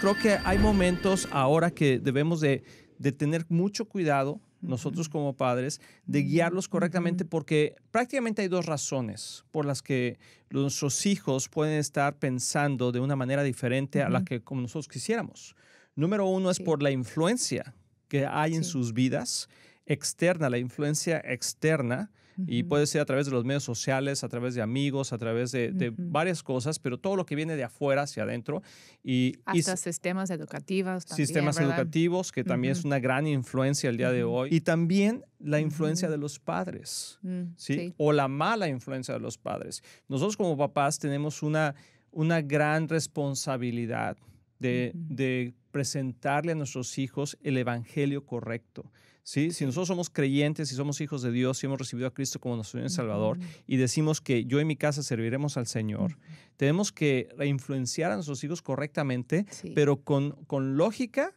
creo que hay momentos ahora que debemos de, tener mucho cuidado nosotros como padres, de guiarlos correctamente, porque prácticamente hay dos razones por las que nuestros hijos pueden estar pensando de una manera diferente a la que nosotros quisiéramos. Número uno es por la influencia que hay en sus vidas externa, la influencia externa y puede ser a través de los medios sociales, a través de amigos, a través de, varias cosas, pero todo lo que viene de afuera hacia adentro. Y, Hasta sistemas educativos. También, sistemas educativos, que también es una gran influencia el día de hoy. Y también la influencia de los padres, mm, ¿sí? O la mala influencia de los padres. Nosotros como papás tenemos una, gran responsabilidad de presentarle a nuestros hijos el evangelio correcto si nosotros somos creyentes, si somos hijos de Dios, si hemos recibido a Cristo como nuestro y Salvador y decimos que yo en mi casa serviremos al Señor, tenemos que influenciar a nuestros hijos correctamente, pero con, con lógica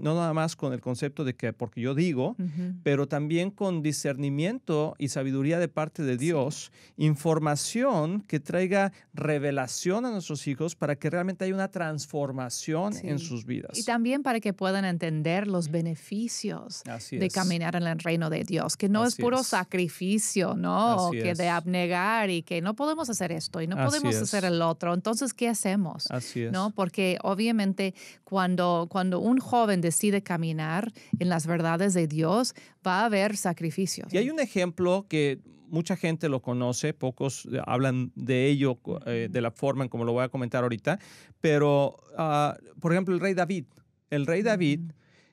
no nada más con el concepto de que porque yo digo, pero también con discernimiento y sabiduría de parte de Dios, información que traiga revelación a nuestros hijos para que realmente haya una transformación en sus vidas. Y también para que puedan entender los beneficios de caminar en el reino de Dios, que no es puro sacrificio, ¿no? que de abnegar y que no podemos hacer esto y no podemos hacer el otro. Entonces, ¿qué hacemos? ¿No? Porque obviamente cuando, cuando un joven decide caminar en las verdades de Dios, va a haber sacrificios. Y hay un ejemplo que mucha gente lo conoce, pocos eh, hablan de ello eh, de la forma en como lo voy a comentar ahorita, pero ah, por ejemplo el rey David, el rey David...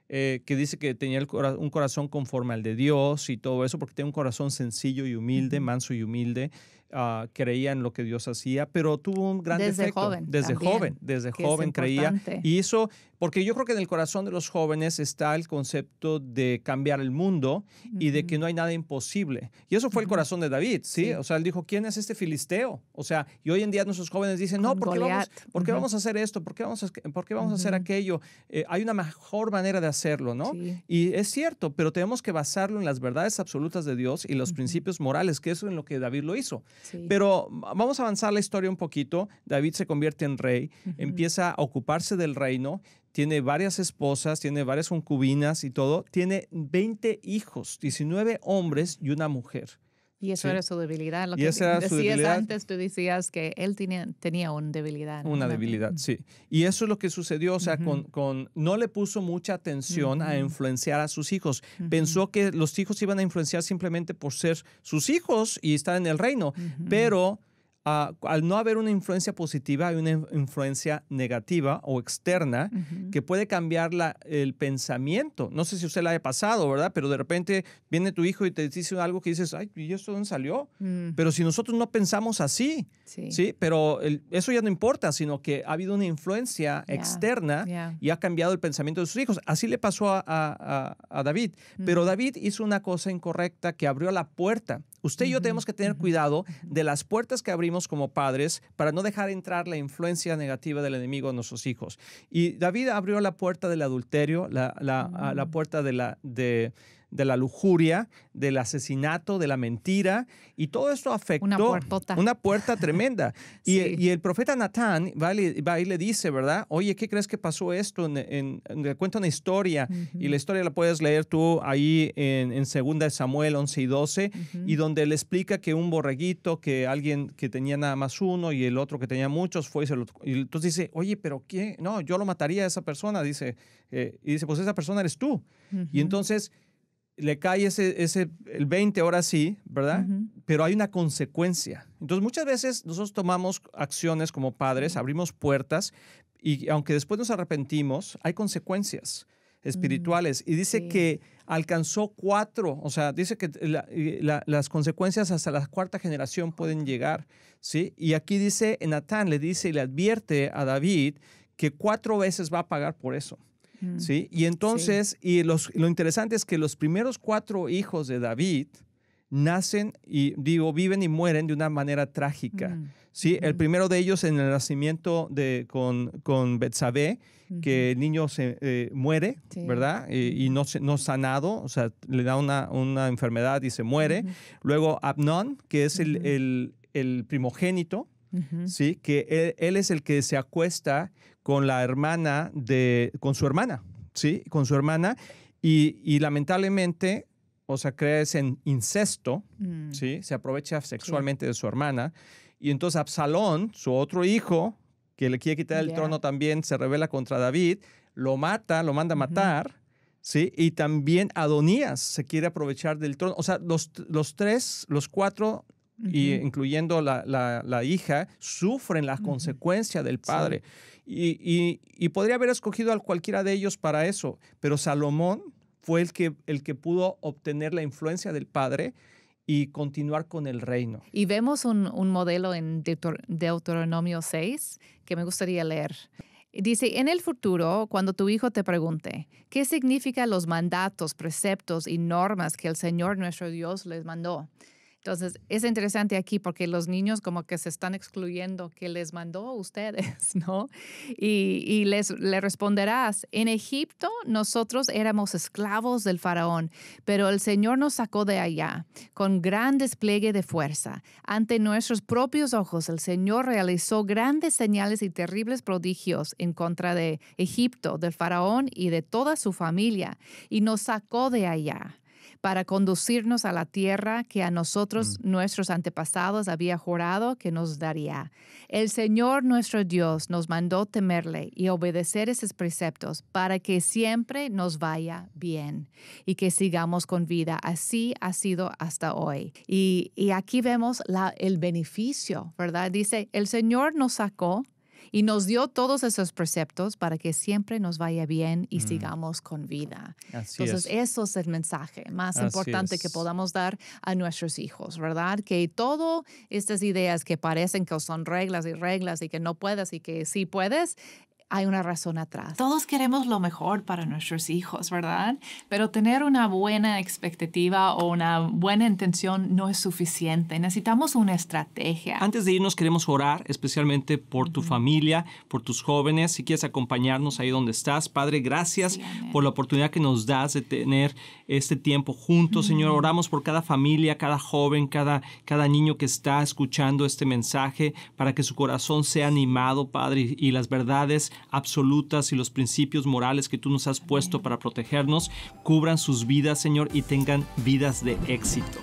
Eh, que dice que tenía un corazón conforme al de Dios y todo eso, porque tiene un corazón sencillo y humilde, manso y humilde. Ah, creía en lo que Dios hacía, pero tuvo un gran desde Joven, desde joven, desde joven creía. Y eso, porque yo creo que en el corazón de los jóvenes está el concepto de cambiar el mundo y de que no hay nada imposible. Y eso fue el corazón de David, ¿sí? O sea, él dijo, ¿quién es este filisteo? O sea, y hoy en día nuestros jóvenes dicen, no, ¿por qué, vamos, ¿por qué vamos a hacer esto? ¿Por qué vamos a, vamos a hacer aquello? Eh, hay una mejor manera de hacerlo, ¿no? Y es cierto, pero tenemos que basarlo en las verdades absolutas de Dios y los principios morales, que eso es en lo que David lo hizo. Pero vamos a avanzar la historia un poquito. David se convierte en rey, empieza a ocuparse del reino, tiene varias esposas, tiene varias concubinas y todo. Tiene 20 hijos, 19 hombres y una mujer. Y eso era su debilidad. Lo que decías antes, tú decías que él tenía, una debilidad. Una debilidad, sí. Y eso es lo que sucedió, o sea, con, con, no le puso mucha atención a influenciar a sus hijos. Pensó que los hijos iban a influenciar simplemente por ser sus hijos y estar en el reino, pero Ah, al no haber una influencia positiva, hay una influencia negativa o externa que puede cambiar el pensamiento. No sé si usted la ha pasado, ¿verdad? Pero de repente viene tu hijo y te dice algo que dices, ay, ¿y esto dónde salió? Mm. Pero si nosotros no pensamos así, sí, pero eso ya no importa, sino que ha habido una influencia externa y ha cambiado el pensamiento de sus hijos. Así le pasó a, David. Pero David hizo una cosa incorrecta que abrió la puerta Usted y yo tenemos que tener cuidado de las puertas que abrimos como padres para no dejar entrar la influencia negativa del enemigo a nuestros hijos. Y David abrió la puerta del adulterio, la, la mm. puerta de la... De, de la lujuria, del asesinato, de la mentira, y todo esto afectó una, puerta tremenda. y, el profeta Natán va y, le dice, ¿verdad? Oye, ¿qué crees que pasó esto? En, le cuenta una historia, y la historia la puedes leer tú ahí en, 2 Samuel 11 y 12, y donde le explica que un borreguito, que alguien que tenía nada más uno y el otro que tenía muchos, fue y se lo... entonces dice, oye, pero ¿qué? No, yo lo mataría a esa persona, dice. Eh, y dice, pues esa persona eres tú. Y entonces le cae ese, el 20 ahora sí, ¿verdad? Pero hay una consecuencia. Entonces, muchas veces nosotros tomamos acciones como padres, abrimos puertas y aunque después nos arrepentimos, hay consecuencias espirituales. Y dice que alcanzó cuatro, o sea, dice que las consecuencias hasta la cuarta generación pueden llegar, ¿sí? Y aquí dice, Natán le dice y le advierte a David que cuatro veces va a pagar por eso. Mm. Y entonces, y lo interesante es que los primeros cuatro hijos de David nacen y, viven y mueren de una manera trágica. Mm. ¿sí? El mm. primero de ellos en el nacimiento con, con Betsabé, que el niño se eh, muere, ¿verdad? Y, no, no sanado, o sea, le da una, enfermedad y se muere. Luego Abnón, que es el primogénito, ¿sí? Que él, es el que se acuesta con la hermana de, con su hermana, ¿sí? Con su hermana y, lamentablemente, o sea, crea ese incesto, mm. Se aprovecha sexualmente de su hermana y entonces Absalón, su otro hijo, que le quiere quitar el trono también, se revela contra David, lo mata, lo manda a matar. ¿Sí? Y también Adonías se quiere aprovechar del trono. O sea, los, los tres, los cuatro y incluyendo la, hija, sufren las consecuencias del padre. Y, podría haber escogido a cualquiera de ellos para eso, pero Salomón fue el que, el que pudo obtener la influencia del padre y continuar con el reino. Y vemos un, modelo en Deuteronomio 6 que me gustaría leer. Dice, en el futuro, cuando tu hijo te pregunte, ¿qué significan los mandatos, preceptos y normas que el Señor nuestro Dios les mandó? Entonces, es interesante aquí porque los niños como que se están excluyendo que les mandó a ustedes, ¿no? Y, y les, le responderás, en Egipto nosotros éramos esclavos del faraón, pero el Señor nos sacó de allá con gran despliegue de fuerza. Ante nuestros propios ojos, el Señor realizó grandes señales y terribles prodigios en contra de Egipto, del faraón y de toda su familia, y nos sacó de allá para conducirnos a la tierra que a nosotros mm. nuestros antepasados había jurado que nos daría. El Señor nuestro Dios nos mandó temerle y obedecer esos preceptos para que siempre nos vaya bien y que sigamos con vida. Así ha sido hasta hoy. Y, aquí vemos la, el beneficio, ¿verdad? Dice, el Señor nos sacó y nos dio todos esos preceptos para que siempre nos vaya bien y mm. sigamos con vida. Entonces, eso es el mensaje más importante que podamos dar a nuestros hijos, ¿verdad? Que todas estas ideas que parecen que son reglas y reglas y que no puedes y que sí puedes, hay una razón atrás. Todos queremos lo mejor para nuestros hijos, ¿verdad? Pero tener una buena expectativa o una buena intención no es suficiente. Necesitamos una estrategia. Antes de irnos queremos orar especialmente por tu familia, por tus jóvenes. Si quieres acompañarnos ahí donde estás, Padre, gracias por la oportunidad que nos das de tener este tiempo juntos. Señor, oramos por cada familia, cada joven, cada, cada niño que está escuchando este mensaje para que su corazón sea animado, Padre, y las verdades absolutas y los principios morales que tú nos has puesto para protegernos cubran sus vidas, Señor, y tengan vidas de éxito.